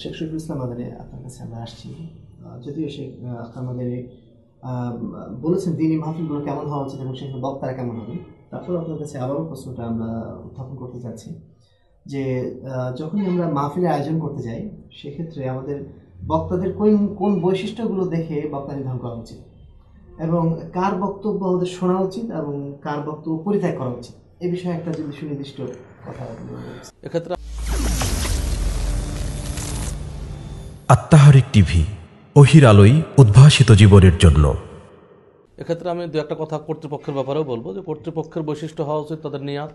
শেখ শহীদুল ইসলাম আদারে আপনার কাছে আমরা আসছি যদিও শেখ আক্তার মাদারে বলেছেন দিনই মাহফিলগুলো কেমন হওয়া উচিত এবং সেখানে বক্তারা কেমন হবে তারপর আপনার কাছে আবারও প্রশ্নটা আমরা উত্থাপন করতে চাচ্ছি যে যখনই আমরা মাহফিলের আয়োজন করতে যাই সেক্ষেত্রে আমাদের বক্তাদের কোন কোন বৈশিষ্ট্যগুলো দেখে বক্তা নির্ধারণ করা উচিত এবং কার বক্তব্য আমাদের শোনা উচিত এবং কার বক্তব্য পরিত্যাগ করা উচিত এ বিষয়ে একটা যদি সুনির্দিষ্ট কথা এক্ষেত্রে আত্মাহারিক টিভি অহির আলোয় উদ্ভাসিত জীবনের জন্য এক্ষেত্রে আমি দু একটা কথা কর্তৃপক্ষের ব্যাপারেও বলবো যে কর্তৃপক্ষের বৈশিষ্ট্য হওয়া উচিত তাদের নিয়াত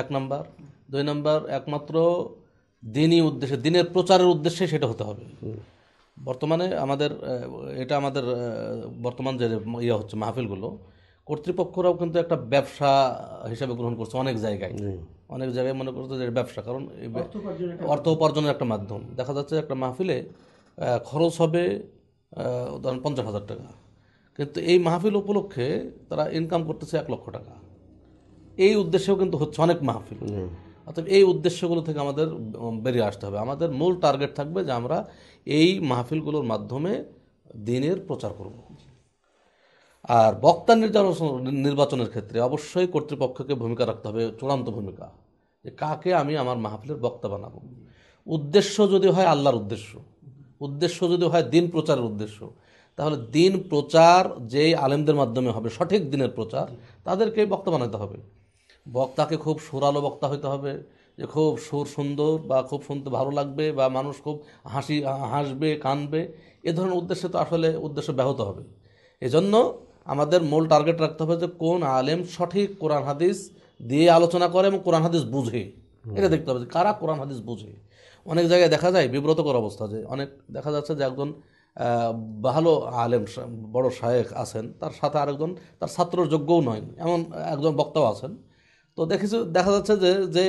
এক নাম্বার দুই নাম্বার একমাত্র দিনই উদ্দেশ্যে দিনের প্রচারের উদ্দেশ্যে সেটা হতে হবে বর্তমানে আমাদের এটা আমাদের বর্তমান যে ইয়ে হচ্ছে মাহফিলগুলো কর্তৃপক্ষরাও কিন্তু একটা ব্যবসা হিসাবে গ্রহণ করছে অনেক জায়গায় অনেক জায়গায় মনে করছে যে ব্যবসা কারণ অর্থ উপার্জনের একটা মাধ্যম দেখা যাচ্ছে একটা মাহফিলে খরচ হবে ধরেন পঞ্চাশ হাজার টাকা কিন্তু এই মাহফিল উপলক্ষে তারা ইনকাম করতেছে এক লক্ষ টাকা এই উদ্দেশ্যেও কিন্তু হচ্ছে অনেক মাহফিল অর্থাৎ এই উদ্দেশ্যগুলো থেকে আমাদের বেরিয়ে আসতে হবে আমাদের মূল টার্গেট থাকবে যে আমরা এই মাহফিলগুলোর মাধ্যমে দিনের প্রচার করব আর বক্তা নির্বাচন নির্বাচনের ক্ষেত্রে অবশ্যই কর্তৃপক্ষকে ভূমিকা রাখতে হবে চূড়ান্ত ভূমিকা যে কাকে আমি আমার মাহফিলের বক্তা বানাবো উদ্দেশ্য যদি হয় আল্লাহর উদ্দেশ্য উদ্দেশ্য যদি হয় দিন প্রচারের উদ্দেশ্য তাহলে দিন প্রচার যেই আলেমদের মাধ্যমে হবে সঠিক দিনের প্রচার তাদেরকে বক্তা বানাতে হবে বক্তাকে খুব সুরালো বক্তা হইতে হবে যে খুব সুর সুন্দর বা খুব শুনতে ভালো লাগবে বা মানুষ খুব হাসি হাসবে কানবে এ ধরনের উদ্দেশ্যে তো আসলে উদ্দেশ্য ব্যাহত হবে এজন্য আমাদের মূল টার্গেট রাখতে হবে যে কোন আলেম সঠিক কোরআন হাদিস দিয়ে আলোচনা করে এবং কোরআন হাদিস বুঝে এটা দেখতে হবে যে কারা কোরআন হাদিস বুঝে অনেক জায়গায় দেখা যায় বিব্রতকর অবস্থা যে অনেক দেখা যাচ্ছে যে একজন ভালো আলেম বড় শায়েক আছেন তার সাথে আরেকজন তার ছাত্র যোগ্যও নয় এমন একজন বক্তাও আছেন তো দেখেছি দেখা যাচ্ছে যে যে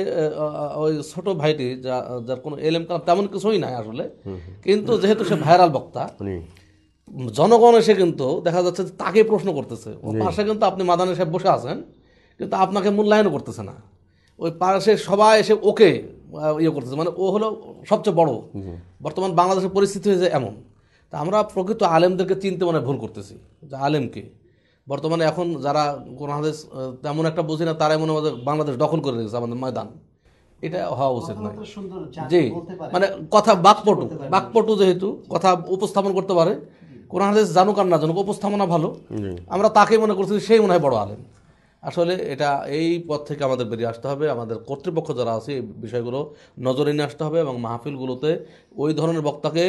ওই ছোট ভাইটি যা যার কোনো এলেম তেমন কিছুই নাই আসলে কিন্তু যেহেতু সে ভাইরাল বক্তা জনগণ এসে কিন্তু দেখা যাচ্ছে তাকে প্রশ্ন করতেছে ওর পাশে কিন্তু আপনি মাদানের সাহেব বসে আছেন কিন্তু আপনাকে মূল্যায়ন করতেছে না ওই পাশে সবাই এসে ওকে ইয়ে করতেছে মানে ও হলো সবচেয়ে বড় বর্তমান বাংলাদেশের পরিস্থিতি হয়েছে এমন তা আমরা প্রকৃত আলেমদেরকে চিনতে মানে ভুল করতেছি যে আলেমকে বর্তমানে এখন যারা কোন হাদেশ তেমন একটা বুঝি না তারাই মনে হয় বাংলাদেশ দখল করে রেখেছে আমাদের ময়দান এটা হওয়া উচিত নয় জি মানে কথা বাকপটু বাকপটু যেহেতু কথা উপস্থাপন করতে পারে কোরআন হাদিস জানুক আর না জানুক উপস্থাপনা ভালো আমরা তাকে মনে করছি সেই মনে হয় বড় আলেম আসলে এটা এই পথ থেকে আমাদের বেরিয়ে আসতে হবে আমাদের কর্তৃপক্ষ যারা আছে এই বিষয়গুলো নজরে নিয়ে আসতে হবে এবং মাহফিলগুলোতে ওই ধরনের বক্তাকে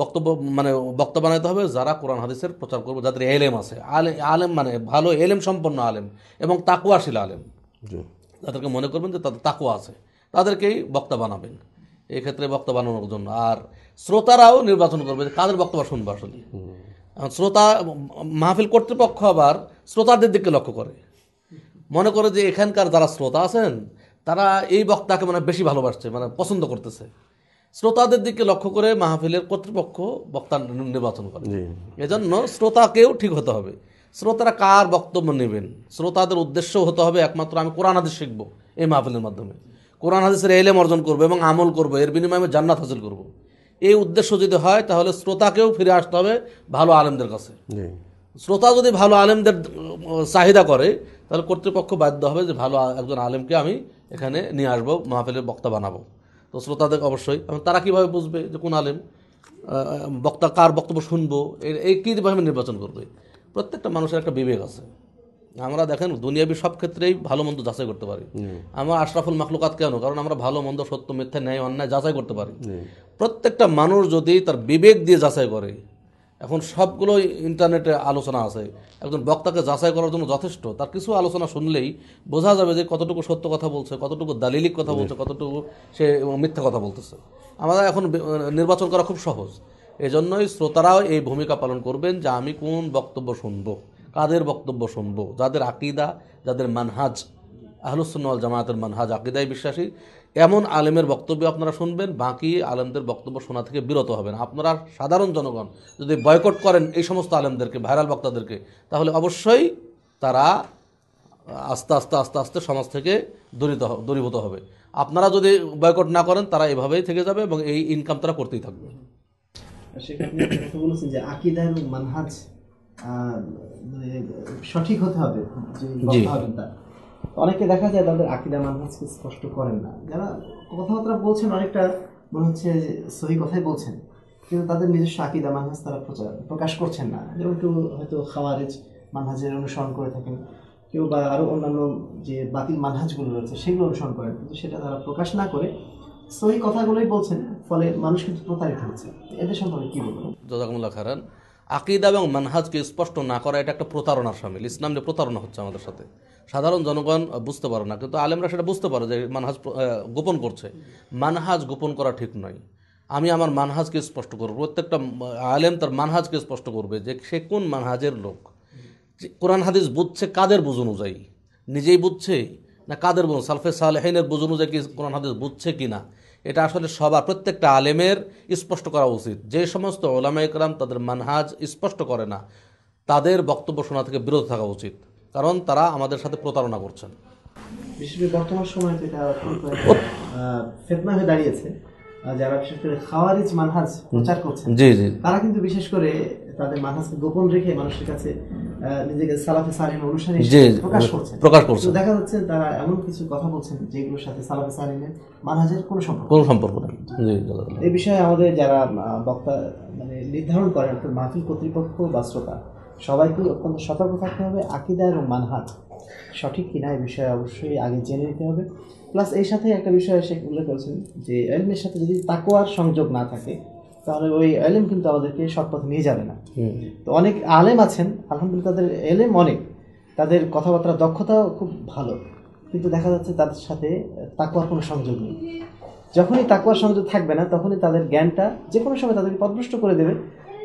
বক্তব্য মানে বক্তব্য বানাইতে হবে যারা কোরআন হাদিসের প্রচার করবে যাদের এলেম আছে আলে আলেম মানে ভালো এলেম সম্পন্ন আলেম এবং তাকুয়াশীল আলেম যাদেরকে মনে করবেন যে তাদের তাকুয়া আছে তাদেরকেই বক্তা বানাবেন এক্ষেত্রে বক্তব্য বানানোর জন্য আর শ্রোতারাও নির্বাচন করবে কাদের বক্তব্য শুনবে আসলে শ্রোতা মাহফিল কর্তৃপক্ষ আবার শ্রোতাদের দিকে লক্ষ্য করে মনে করে যে এখানকার যারা শ্রোতা আছেন তারা এই বক্তাকে মানে বেশি ভালোবাসছে মানে পছন্দ করতেছে শ্রোতাদের দিকে লক্ষ্য করে মাহফিলের কর্তৃপক্ষ বক্তা নির্বাচন করে এজন্য শ্রোতাকেও ঠিক হতে হবে শ্রোতারা কার বক্তব্য নেবেন শ্রোতাদের উদ্দেশ্য হতে হবে একমাত্র আমি কোরআন শিখবো এই মাহফিলের মাধ্যমে কোরআন হাদিসের এলেম অর্জন করবো এবং আমল করবো এর বিনিময়ে আমি জান্নাত হাসিল করব। এই উদ্দেশ্য যদি হয় তাহলে শ্রোতাকেও ফিরে আসতে হবে ভালো আলেমদের কাছে শ্রোতা যদি ভালো আলেমদের চাহিদা করে তাহলে কর্তৃপক্ষ বাধ্য হবে যে ভালো একজন আলেমকে আমি এখানে নিয়ে আসবো মাহফিলের বক্তা বানাবো তো শ্রোতাদের অবশ্যই তারা কীভাবে বুঝবে যে কোন আলেম বক্তা কার বক্তব্য শুনবো এই কী ভাবে নির্বাচন করবে প্রত্যেকটা মানুষের একটা বিবেক আছে আমরা দেখেন দুনিয়াবি সব ক্ষেত্রেই ভালো মন্দ যাচাই করতে পারি আমরা আশরাফুল মাখলুকাত কেন কারণ আমরা ভালো মন্দ সত্য মিথ্যা ন্যায় অন্যায় যাচাই করতে পারি প্রত্যেকটা মানুষ যদি তার বিবেক দিয়ে যাচাই করে এখন সবগুলো ইন্টারনেটে আলোচনা আছে একজন বক্তাকে যাচাই করার জন্য যথেষ্ট তার কিছু আলোচনা শুনলেই বোঝা যাবে যে কতটুকু সত্য কথা বলছে কতটুকু দালিলিক কথা বলছে কতটুকু সে মিথ্যা কথা বলতেছে আমাদের এখন নির্বাচন করা খুব সহজ এজন্যই শ্রোতারাও এই ভূমিকা পালন করবেন যে আমি কোন বক্তব্য শুনবো কাদের বক্তব্য শুনব যাদের আকিদা যাদের মানহাজ আহলুসুল জামায়াতের মানহাজ আকিদায় বিশ্বাসী এমন আলেমের বক্তব্য আপনারা শুনবেন বাকি আলেমদের বক্তব্য শোনা থেকে বিরত হবেন আপনারা সাধারণ জনগণ যদি বয়কট করেন এই সমস্ত আলেমদেরকে ভাইরাল বক্তাদেরকে তাহলে অবশ্যই তারা আস্তে আস্তে আস্তে আস্তে সমাজ থেকে দূরিত দূরীভূত হবে আপনারা যদি বয়কট না করেন তারা এভাবেই থেকে যাবে এবং এই ইনকাম তারা করতেই থাকবে সেখানে বলেছেন যে মানহাজ মানে সঠিক হতে হবে যে অনেকে দেখা যায় তাদের আকিদা মানুষকে স্পষ্ট করেন না যারা কথাবার্তা বলছেন অনেকটা মনে হচ্ছে সহি কথাই বলছেন কিন্তু তাদের নিজস্ব আকিদা মানহাজ তারা প্রচার প্রকাশ করছেন না যেমন একটু হয়তো খাওয়ারেজ মানহাজের অনুসরণ করে থাকেন কেউ বা আরও অন্যান্য যে বাতিল মানহাজগুলো রয়েছে সেগুলো অনুসরণ করেন কিন্তু সেটা তারা প্রকাশ না করে সহি কথাগুলোই বলছেন ফলে মানুষ কিন্তু প্রতারিত হচ্ছে এদের সম্পর্কে কী বলবেন জজাকুল্লাহ খারান আকিদা এবং মানহাজকে স্পষ্ট না করা এটা একটা প্রতারণার সামিল ইসলাম যে প্রতারণা হচ্ছে আমাদের সাথে সাধারণ জনগণ বুঝতে পারে না কিন্তু আলেমরা সেটা বুঝতে পারে যে মানহাজ গোপন করছে মানহাজ গোপন করা ঠিক নয় আমি আমার মানহাজকে স্পষ্ট করব প্রত্যেকটা আলেম তার মানহাজকে স্পষ্ট করবে যে সে কোন মানহাজের লোক কোরআন হাদিস বুঝছে কাদের বুঝ অনুযায়ী নিজেই বুঝছে না কাদের বোঝ সালফে সালেহিনের বুঝ অনুযায়ী কি কোরআন হাদিস বুঝছে কি না এটা আসলে সবার প্রত্যেকটা আলেমের স্পষ্ট করা উচিত যে সমস্ত ওলামা ইকরাম তাদের মানহাজ স্পষ্ট করে না তাদের বক্তব্য শোনা থেকে বিরত থাকা উচিত কারণ তারা আমাদের সাথে প্রতারণা করছেন দাঁড়িয়েছে যারা বিশেষ করে খাওয়ারিজ মানহাজ প্রচার করছেন জি জি তারা কিন্তু বিশেষ করে তাদের মাথাকে গোপন রেখে মানুষের কাছে নিজেকে সালাফে সালিন অনুসারে প্রকাশ করছে প্রকাশ করছে দেখা যাচ্ছে তারা এমন কিছু কথা বলছেন যেগুলোর সাথে সালাফে সালিনের মানহাজের কোনো সম্পর্ক কোনো সম্পর্ক নেই এই বিষয়ে আমাদের যারা বক্তা মানে নির্ধারণ করেন অর্থাৎ মাহফিল কর্তৃপক্ষ বা শ্রোতা সবাইকে অত্যন্ত সতর্ক থাকতে হবে আকিদা এবং মানহাত সঠিক কিনা এই বিষয়ে অবশ্যই আগে জেনে নিতে হবে প্লাস এই সাথে একটা বিষয় সে উল্লেখ করেছেন যে এলমের সাথে যদি তাকোয়ার সংযোগ না থাকে তাহলে ওই এলেম কিন্তু আমাদেরকে সৎ পথে নিয়ে যাবে না তো অনেক আলেম আছেন আলহামদুলিল্লাহ তাদের এলেম অনেক তাদের কথাবার্তার দক্ষতাও খুব ভালো কিন্তু দেখা যাচ্ছে তাদের সাথে তাকুয়ার কোনো সংযোগ নেই যখনই তাকুয়ার সংযোগ থাকবে না তখনই তাদের জ্ঞানটা যে কোনো সময় তাদেরকে পদভ্রষ্ট করে দেবে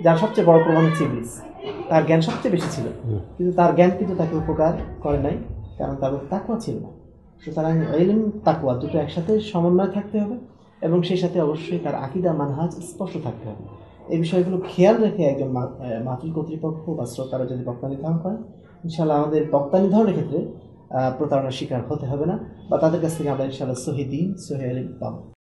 যার সবচেয়ে বড় প্রমাণ হচ্ছে ইংলিশ তার জ্ঞান সবচেয়ে বেশি ছিল কিন্তু তার জ্ঞান কিন্তু তাকে উপকার করে নাই কারণ তাদের তাকুয়া ছিল না সুতরাং এলিম তাকুয়া দুটো একসাথে সমন্বয় থাকতে হবে এবং সেই সাথে অবশ্যই তার আকিদা মানহাজ স্পষ্ট থাকতে হবে এই বিষয়গুলো খেয়াল রেখে একজন মাতৃ কর্তৃপক্ষ বা শ্রোতারা যদি বক্তা নির্ধারণ করেন ইনশাল্লাহ আমাদের বক্তা নির্ধারণের ক্ষেত্রে প্রতারণার শিকার হতে হবে না বা তাদের কাছ থেকে আমরা ইনশাল্লাহ সহিদিন দিন সহি পাবো